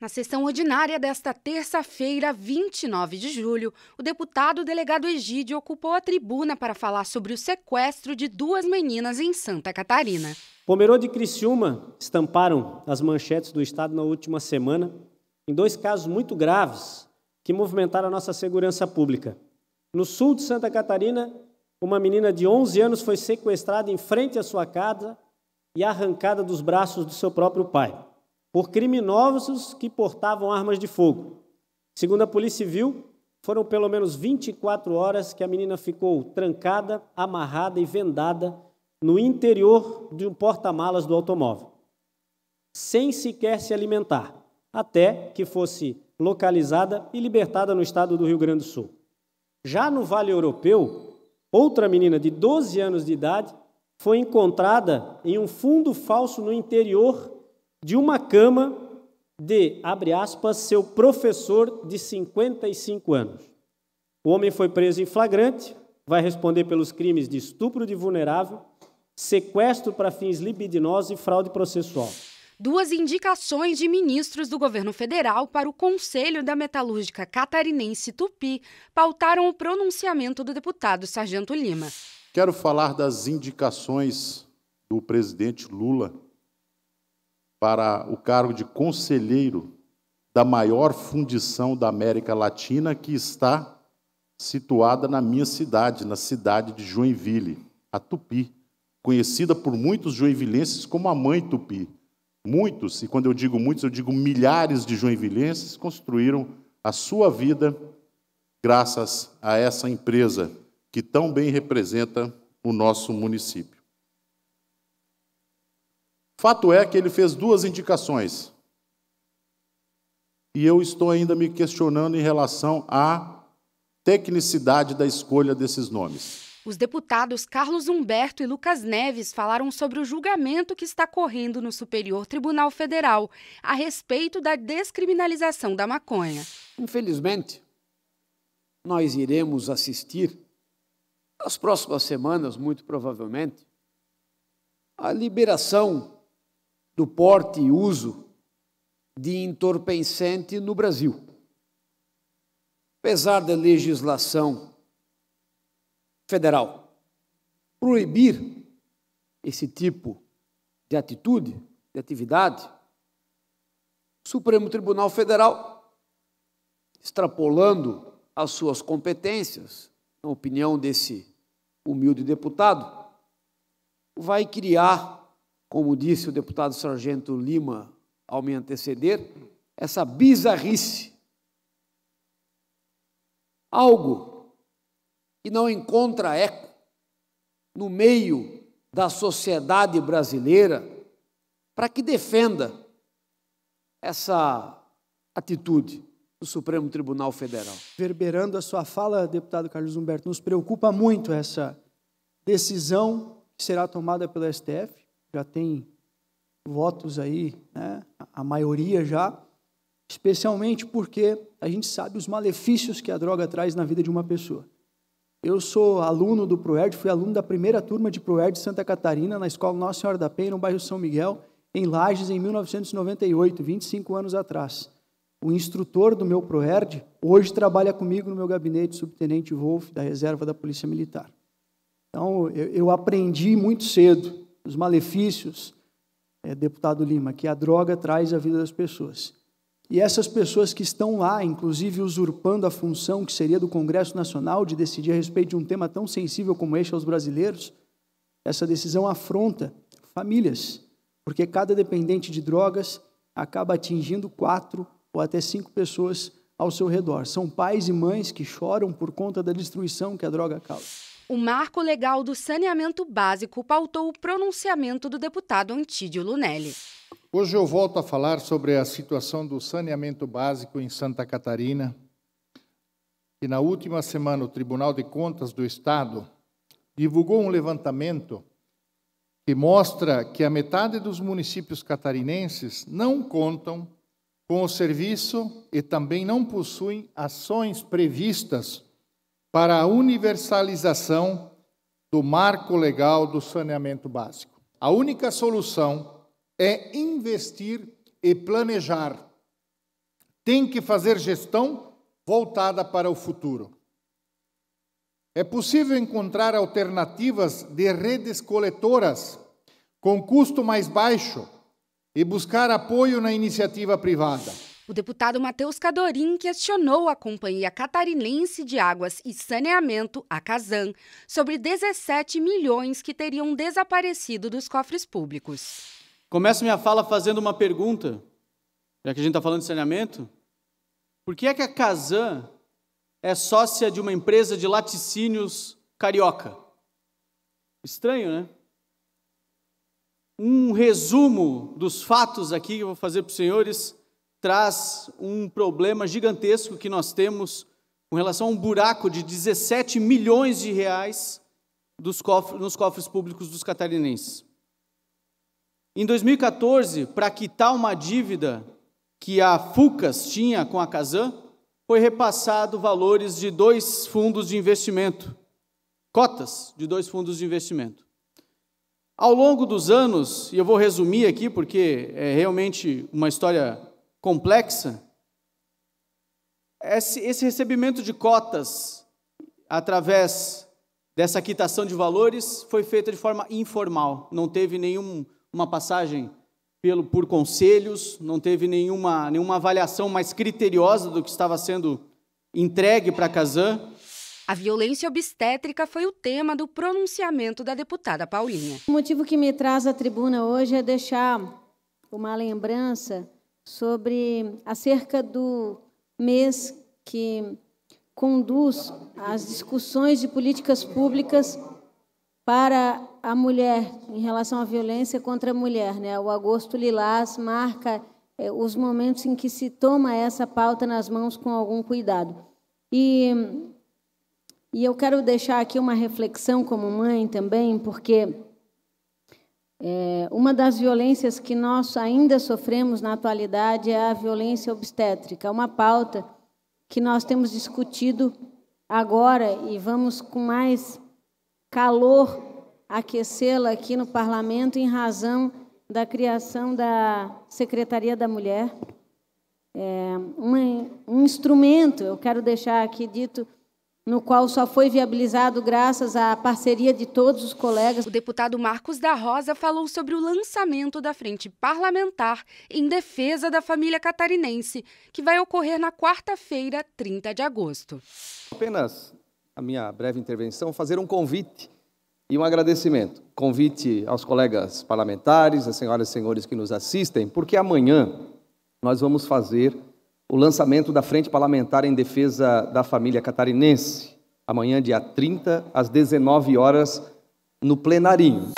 Na sessão ordinária desta terça-feira, 29 de julho, o deputado delegado Egídio ocupou a tribuna para falar sobre o sequestro de duas meninas em Santa Catarina. Pomerode e Criciúma estamparam as manchetes do Estado na última semana em dois casos muito graves que movimentaram a nossa segurança pública. No sul de Santa Catarina, uma menina de 11 anos foi sequestrada em frente à sua casa e arrancada dos braços do seu próprio pai por criminosos que portavam armas de fogo. Segundo a Polícia Civil, foram pelo menos 24 horas que a menina ficou trancada, amarrada e vendada no interior de um porta-malas do automóvel, sem sequer se alimentar, até que fosse localizada e libertada no estado do Rio Grande do Sul. Já no Vale Europeu, outra menina de 12 anos de idade foi encontrada em um fundo falso no interior de uma cama de, abre aspas, seu professor de 55 anos. O homem foi preso em flagrante, vai responder pelos crimes de estupro de vulnerável, sequestro para fins libidinosos e fraude processual. Duas indicações de ministros do governo federal para o Conselho da Metalúrgica Catarinense Tupi pautaram o pronunciamento do deputado Sargento Lima. Quero falar das indicações do presidente Lula para o cargo de conselheiro da maior fundição da América Latina, que está situada na minha cidade, na cidade de Joinville, a Tupi, conhecida por muitos joinvilenses como a Mãe Tupi. Muitos, e quando eu digo muitos, eu digo milhares de joinvilenses construíram a sua vida graças a essa empresa que tão bem representa o nosso município. Fato é que ele fez duas indicações. E eu estou ainda me questionando em relação à tecnicidade da escolha desses nomes. Os deputados Carlos Humberto e Lucas Neves falaram sobre o julgamento que está correndo no Superior Tribunal Federal a respeito da descriminalização da maconha. Infelizmente, nós iremos assistir, nas próximas semanas, muito provavelmente, a liberação do porte e uso de entorpecente no Brasil. Apesar da legislação federal proibir esse tipo de atitude, de atividade, o Supremo Tribunal Federal, extrapolando as suas competências, na opinião desse humilde deputado, vai criar como disse o deputado Sargento Lima ao me anteceder, essa bizarrice. Algo que não encontra eco no meio da sociedade brasileira para que defenda essa atitude do Supremo Tribunal Federal. Verberando a sua fala, deputado Carlos Humberto, nos preocupa muito essa decisão que será tomada pelo STF, já tem votos aí, né? a maioria já, especialmente porque a gente sabe os malefícios que a droga traz na vida de uma pessoa. Eu sou aluno do Proerd, fui aluno da primeira turma de Proerd de Santa Catarina, na Escola Nossa Senhora da Penha, no bairro São Miguel, em Lages, em 1998, 25 anos atrás. O instrutor do meu Proerd hoje trabalha comigo no meu gabinete, subtenente Wolf, da Reserva da Polícia Militar. Então, eu, eu aprendi muito cedo os malefícios, é, deputado Lima, que a droga traz à vida das pessoas. E essas pessoas que estão lá, inclusive usurpando a função que seria do Congresso Nacional de decidir a respeito de um tema tão sensível como este aos brasileiros, essa decisão afronta famílias, porque cada dependente de drogas acaba atingindo quatro ou até cinco pessoas ao seu redor. São pais e mães que choram por conta da destruição que a droga causa. O marco legal do saneamento básico pautou o pronunciamento do deputado Antídio Lunelli. Hoje eu volto a falar sobre a situação do saneamento básico em Santa Catarina, e na última semana o Tribunal de Contas do Estado divulgou um levantamento que mostra que a metade dos municípios catarinenses não contam com o serviço e também não possuem ações previstas para a universalização do marco legal do saneamento básico. A única solução é investir e planejar. Tem que fazer gestão voltada para o futuro. É possível encontrar alternativas de redes coletoras com custo mais baixo e buscar apoio na iniciativa privada. O deputado Matheus Cadorim questionou a Companhia Catarinense de Águas e Saneamento, a Casan, sobre 17 milhões que teriam desaparecido dos cofres públicos. Começo minha fala fazendo uma pergunta, já que a gente está falando de saneamento. Por que é que a Casan é sócia de uma empresa de laticínios carioca? Estranho, né? Um resumo dos fatos aqui que eu vou fazer para os senhores traz um problema gigantesco que nós temos com relação a um buraco de 17 milhões de reais dos cofres, nos cofres públicos dos catarinenses. Em 2014, para quitar uma dívida que a Fucas tinha com a Casan, foi repassado valores de dois fundos de investimento, cotas de dois fundos de investimento. Ao longo dos anos, e eu vou resumir aqui porque é realmente uma história complexa, esse, esse recebimento de cotas através dessa quitação de valores foi feita de forma informal, não teve nenhuma passagem pelo por conselhos, não teve nenhuma, nenhuma avaliação mais criteriosa do que estava sendo entregue para Kazan. A violência obstétrica foi o tema do pronunciamento da deputada Paulinha. O motivo que me traz à tribuna hoje é deixar uma lembrança sobre acerca do mês que conduz as discussões de políticas públicas para a mulher em relação à violência contra a mulher, né? O agosto lilás marca é, os momentos em que se toma essa pauta nas mãos com algum cuidado. E e eu quero deixar aqui uma reflexão como mãe também, porque é, uma das violências que nós ainda sofremos na atualidade é a violência obstétrica, é uma pauta que nós temos discutido agora e vamos com mais calor aquecê-la aqui no parlamento em razão da criação da Secretaria da Mulher. É, um, um instrumento, eu quero deixar aqui dito, no qual só foi viabilizado graças à parceria de todos os colegas. O deputado Marcos da Rosa falou sobre o lançamento da Frente Parlamentar em Defesa da Família Catarinense, que vai ocorrer na quarta-feira, 30 de agosto. Apenas a minha breve intervenção, fazer um convite e um agradecimento. Convite aos colegas parlamentares, às senhoras e senhores que nos assistem, porque amanhã nós vamos fazer o lançamento da Frente Parlamentar em Defesa da Família Catarinense, amanhã, dia 30, às 19 horas, no plenarinho.